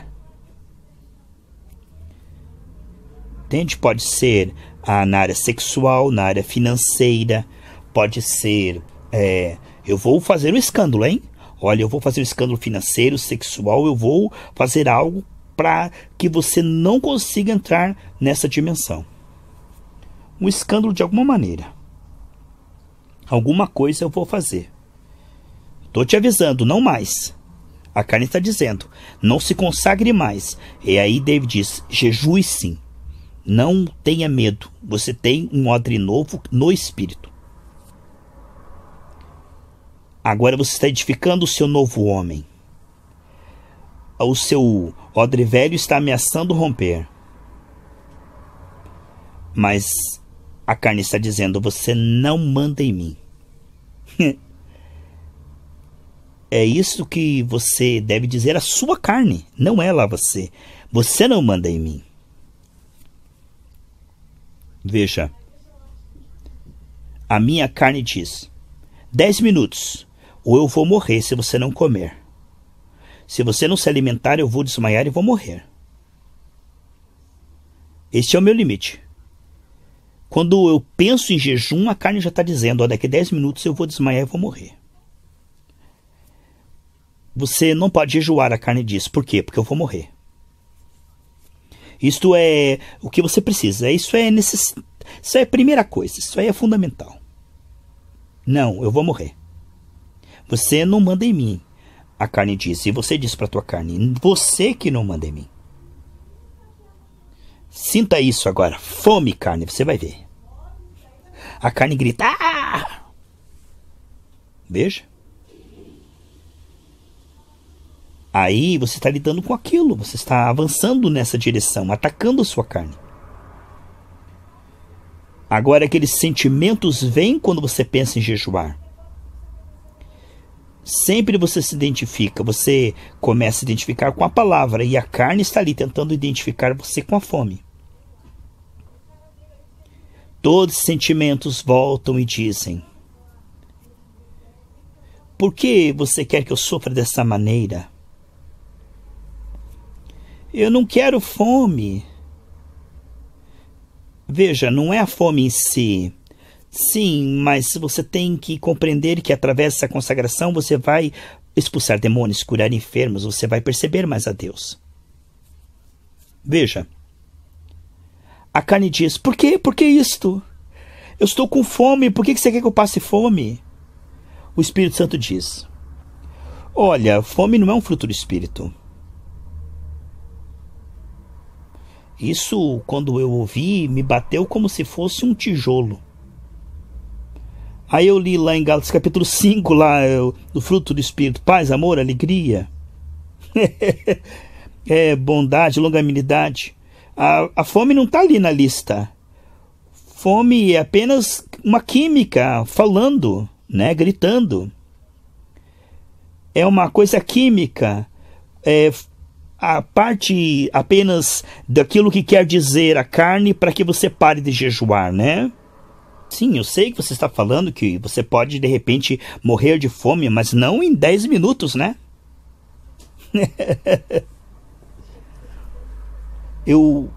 Entende? Pode ser ah, na área sexual, na área financeira, pode ser. É, eu vou fazer um escândalo, hein? Olha, eu vou fazer um escândalo financeiro, sexual, eu vou fazer algo para que você não consiga entrar nessa dimensão um escândalo de alguma maneira. Alguma coisa eu vou fazer. Tô te avisando, não mais. A carne está dizendo: não se consagre mais. E aí David diz: jejue sim. Não tenha medo. Você tem um odre novo no espírito. Agora você está edificando o seu novo homem. O seu odre velho está ameaçando romper. Mas a carne está dizendo: Você não manda em mim. é isso que você deve dizer à sua carne, não ela a você. Você não manda em mim. Veja. A minha carne diz: dez minutos, ou eu vou morrer se você não comer. Se você não se alimentar, eu vou desmaiar e vou morrer. Este é o meu limite. Quando eu penso em jejum, a carne já está dizendo: ó, daqui a 10 minutos eu vou desmaiar e vou morrer. Você não pode jejuar, a carne diz. Por quê? Porque eu vou morrer. Isto é o que você precisa. É, isso é necess... Isso é a primeira coisa. Isso aí é fundamental. Não, eu vou morrer. Você não manda em mim, a carne diz. E você diz para a tua carne: você que não manda em mim. Sinta isso agora. Fome, carne, você vai ver. A carne grita. Ah! Veja. Aí você está lidando com aquilo, você está avançando nessa direção, atacando a sua carne. Agora, aqueles sentimentos vêm quando você pensa em jejuar. Sempre você se identifica, você começa a identificar com a palavra e a carne está ali tentando identificar você com a fome. Todos os sentimentos voltam e dizem: Por que você quer que eu sofra dessa maneira? Eu não quero fome. Veja, não é a fome em si. Sim, mas você tem que compreender que através dessa consagração você vai expulsar demônios, curar enfermos, você vai perceber mais a Deus. Veja, a carne diz: Por quê? Por que isto? Eu estou com fome, por que você quer que eu passe fome? O Espírito Santo diz: Olha, fome não é um fruto do Espírito. Isso, quando eu ouvi, me bateu como se fosse um tijolo. Aí eu li lá em Gálatas capítulo 5, lá, do eh, fruto do Espírito, paz, amor, alegria, é, bondade, longanimidade. A, a fome não está ali na lista. Fome é apenas uma química falando, né, gritando. É uma coisa química. É a parte apenas daquilo que quer dizer a carne para que você pare de jejuar, né? Sim, eu sei que você está falando que você pode de repente morrer de fome, mas não em 10 minutos, né? eu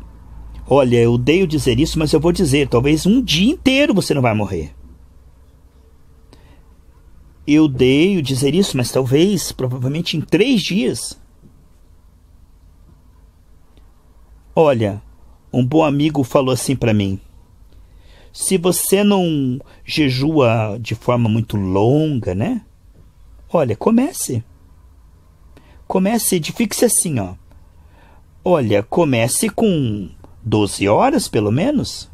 olha, eu odeio dizer isso, mas eu vou dizer, talvez um dia inteiro você não vai morrer. Eu odeio dizer isso, mas talvez, provavelmente em três dias. Olha, um bom amigo falou assim para mim: se você não jejua de forma muito longa, né? Olha, comece. Comece, fixe assim, ó. Olha, comece com 12 horas pelo menos.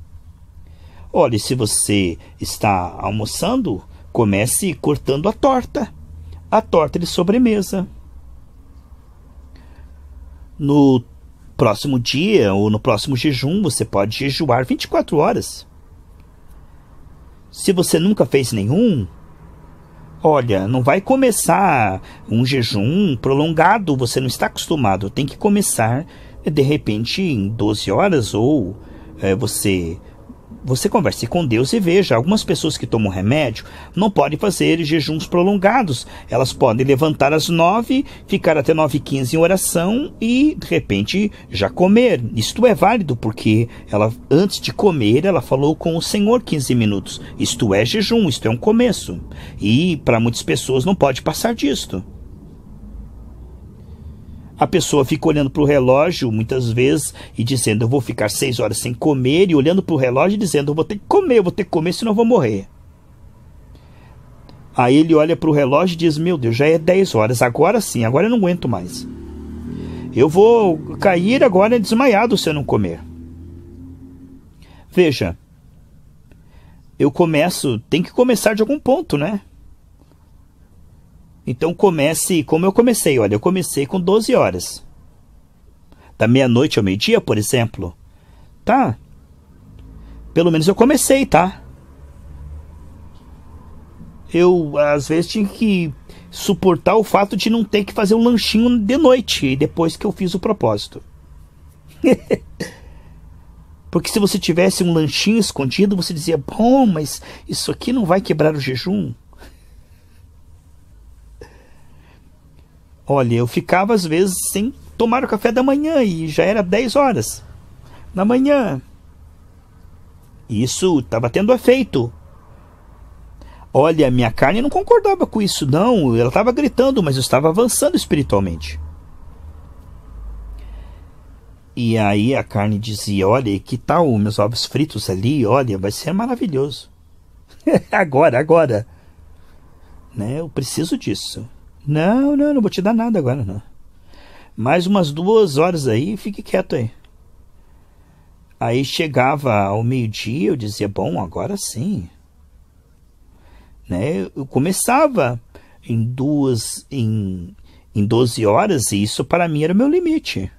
Olha, se você está almoçando, comece cortando a torta, a torta de sobremesa. No próximo dia ou no próximo jejum, você pode jejuar 24 horas. Se você nunca fez nenhum, Olha, não vai começar um jejum prolongado, você não está acostumado. Tem que começar de repente em 12 horas ou é, você você converse com Deus e veja. Algumas pessoas que tomam remédio não podem fazer jejuns prolongados. Elas podem levantar às nove, ficar até nove e quinze em oração e, de repente, já comer. Isto é válido porque ela, antes de comer, ela falou com o Senhor 15 minutos. Isto é jejum, isto é um começo. E, para muitas pessoas, não pode passar disto a pessoa fica olhando para o relógio muitas vezes e dizendo eu vou ficar seis horas sem comer e olhando para o relógio e dizendo eu vou ter que comer, eu vou ter que comer senão eu vou morrer. Aí ele olha para o relógio e diz meu Deus já é dez horas agora sim agora eu não aguento mais. Eu vou cair agora desmaiado se eu não comer. Veja, eu começo tem que começar de algum ponto, né? Então comece como eu comecei. Olha, eu comecei com 12 horas. Da meia-noite ao meio-dia, por exemplo. Tá. Pelo menos eu comecei, tá? Eu, às vezes, tinha que suportar o fato de não ter que fazer um lanchinho de noite depois que eu fiz o propósito. Porque se você tivesse um lanchinho escondido, você dizia: Bom, mas isso aqui não vai quebrar o jejum. Olha, eu ficava às vezes sem tomar o café da manhã e já era 10 horas na manhã. Isso estava tendo efeito. Olha, minha carne não concordava com isso, não. Ela estava gritando, mas eu estava avançando espiritualmente. E aí a carne dizia: Olha, que tal meus ovos fritos ali? Olha, vai ser maravilhoso. agora, agora. Né? Eu preciso disso. Não, não, não vou te dar nada agora, não. Mais umas duas horas aí, fique quieto aí. Aí chegava ao meio-dia, eu dizia, bom, agora sim. Né? Eu começava em duas, em, em 12 horas, e isso para mim era meu limite.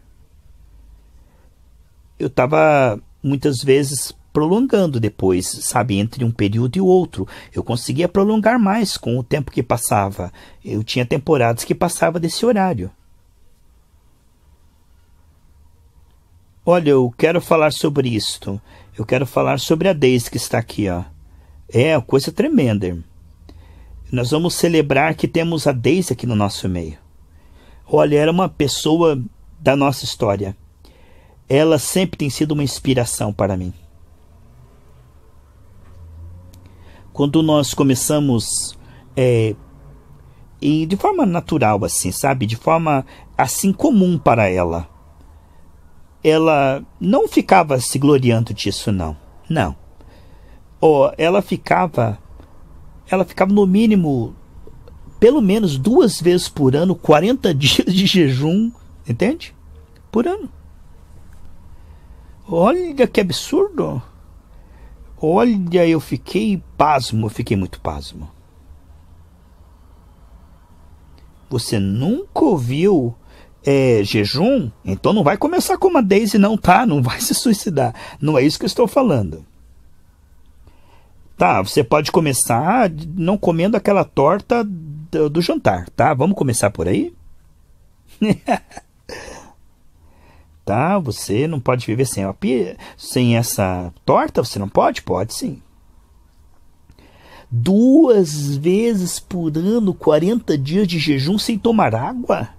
Eu estava muitas vezes prolongando depois, sabe, entre um período e outro. Eu conseguia prolongar mais com o tempo que passava. Eu tinha temporadas que passava desse horário. Olha, eu quero falar sobre isto. Eu quero falar sobre a Daisy que está aqui, ó. É, coisa tremenda. Nós vamos celebrar que temos a Daisy aqui no nosso meio. Olha, era é uma pessoa da nossa história. Ela sempre tem sido uma inspiração para mim. quando nós começamos é, e de forma natural assim, sabe, de forma assim comum para ela, ela não ficava se gloriando disso não, não. Ou ela ficava, ela ficava no mínimo pelo menos duas vezes por ano, 40 dias de jejum, entende? Por ano. Olha que absurdo! Olha, eu fiquei pasmo, eu fiquei muito pasmo. Você nunca ouviu é, jejum? Então não vai começar com uma Daisy, não, tá? Não vai se suicidar. Não é isso que eu estou falando. Tá, você pode começar não comendo aquela torta do, do jantar, tá? Vamos começar por aí? tá? Você não pode viver sem, sem essa torta? Você não pode? Pode sim. Duas vezes por ano, 40 dias de jejum sem tomar água?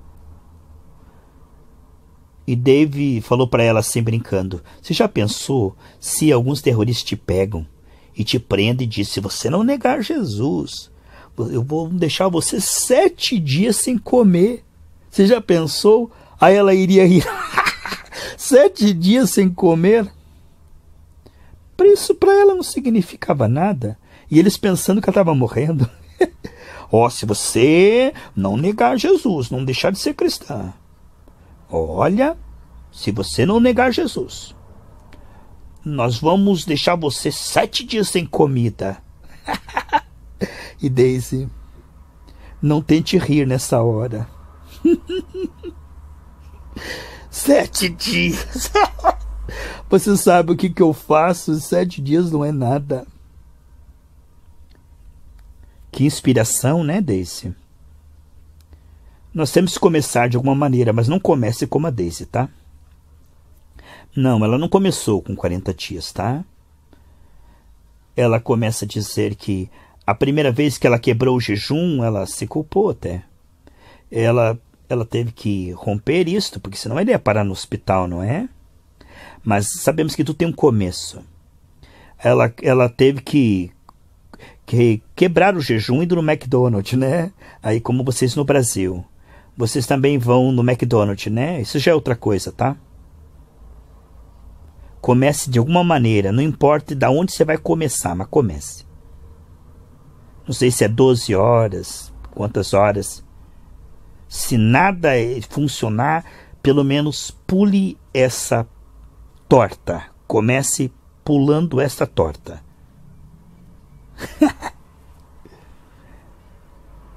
E Dave falou para ela assim brincando: Você já pensou se alguns terroristas te pegam e te prendem e dizem: Se você não negar Jesus, eu vou deixar você sete dias sem comer. Você já pensou? Aí ela iria rir. Sete dias sem comer. Isso para ela não significava nada. E eles pensando que ela estava morrendo. Ó, oh, se você não negar Jesus, não deixar de ser cristã. Olha, se você não negar Jesus, nós vamos deixar você sete dias sem comida. e Daisy, não tente rir nessa hora. Sete dias. Você sabe o que, que eu faço? Sete dias não é nada. Que inspiração, né, Daisy? Nós temos que começar de alguma maneira, mas não comece como a Daisy, tá? Não, ela não começou com 40 dias, tá? Ela começa a dizer que a primeira vez que ela quebrou o jejum, ela se culpou até. Ela ela teve que romper isto, porque senão ele ia parar no hospital, não é? Mas sabemos que tudo tem um começo. Ela, ela teve que, que quebrar o jejum indo no McDonald's, né? Aí como vocês no Brasil. Vocês também vão no McDonald's, né? Isso já é outra coisa, tá? Comece de alguma maneira, não importa de onde você vai começar, mas comece. Não sei se é 12 horas, quantas horas se nada é, funcionar, pelo menos pule essa torta. Comece pulando esta torta.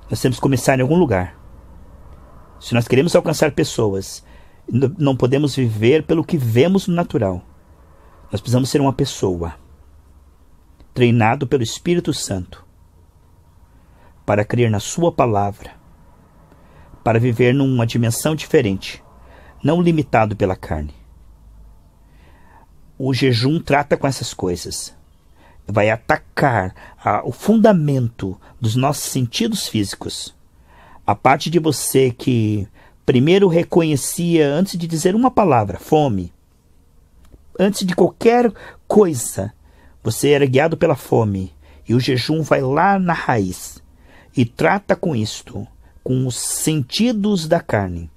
nós temos que começar em algum lugar. Se nós queremos alcançar pessoas, não podemos viver pelo que vemos no natural. Nós precisamos ser uma pessoa treinado pelo Espírito Santo para crer na sua palavra para viver numa dimensão diferente, não limitado pela carne. O jejum trata com essas coisas. Vai atacar a, o fundamento dos nossos sentidos físicos. A parte de você que primeiro reconhecia, antes de dizer uma palavra, fome. Antes de qualquer coisa, você era guiado pela fome. E o jejum vai lá na raiz e trata com isto com os sentidos da carne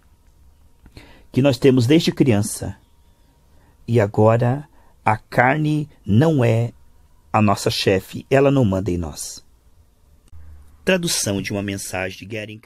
que nós temos desde criança. E agora a carne não é a nossa chefe, ela não manda em nós. Tradução de uma mensagem de Gering